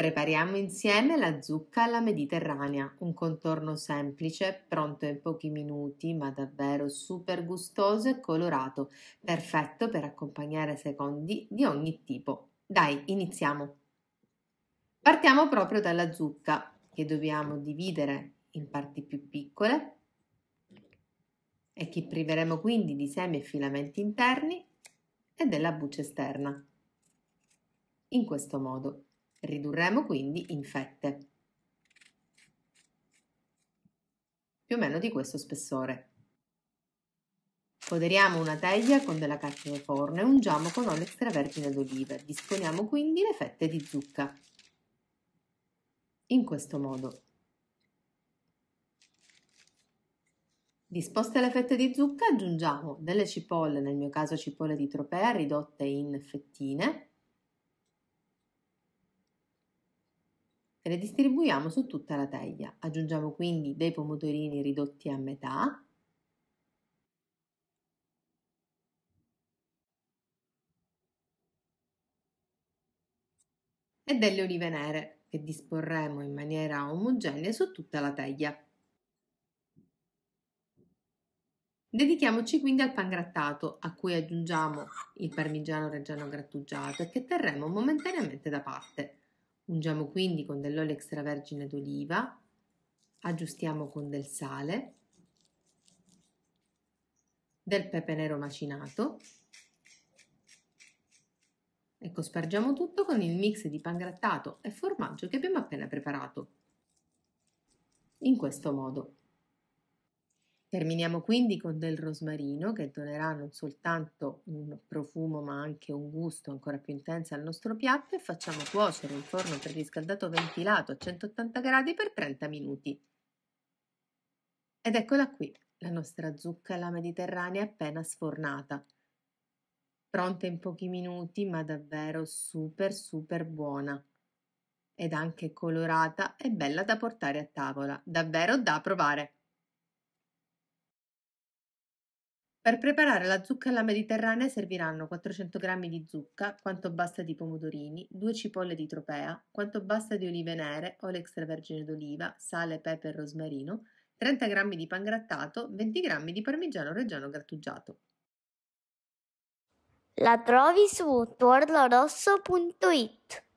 Prepariamo insieme la zucca alla mediterranea, un contorno semplice, pronto in pochi minuti, ma davvero super gustoso e colorato, perfetto per accompagnare secondi di ogni tipo. Dai, iniziamo! Partiamo proprio dalla zucca, che dobbiamo dividere in parti più piccole e che priveremo quindi di semi e filamenti interni e della buccia esterna. In questo modo. Ridurremo quindi in fette. Più o meno di questo spessore. Foderiamo una teglia con della forno e ungiamo con olio extravergine d'oliva. Disponiamo quindi le fette di zucca. In questo modo. Disposte le fette di zucca aggiungiamo delle cipolle, nel mio caso cipolle di tropea ridotte in fettine, le distribuiamo su tutta la teglia. Aggiungiamo quindi dei pomodorini ridotti a metà e delle olive nere che disporremo in maniera omogenea su tutta la teglia. Dedichiamoci quindi al pan grattato a cui aggiungiamo il parmigiano reggiano grattugiato e che terremo momentaneamente da parte. Ungiamo quindi con dell'olio extravergine d'oliva, aggiustiamo con del sale, del pepe nero macinato. Ecco, spargiamo tutto con il mix di grattato e formaggio che abbiamo appena preparato. In questo modo. Terminiamo quindi con del rosmarino che donerà non soltanto un profumo ma anche un gusto ancora più intenso al nostro piatto e facciamo cuocere in forno preriscaldato ventilato a 180 gradi per 30 minuti. Ed eccola qui, la nostra zucca alla mediterranea appena sfornata. Pronta in pochi minuti ma davvero super super buona ed anche colorata e bella da portare a tavola, davvero da provare. Per preparare la zucca alla mediterranea serviranno 400 g di zucca, quanto basta di pomodorini, 2 cipolle di tropea, quanto basta di olive nere, olio extravergine d'oliva, sale, pepe e rosmarino, 30 g di pangrattato, 20 g di parmigiano reggiano grattugiato. La trovi su tuorlorosso.it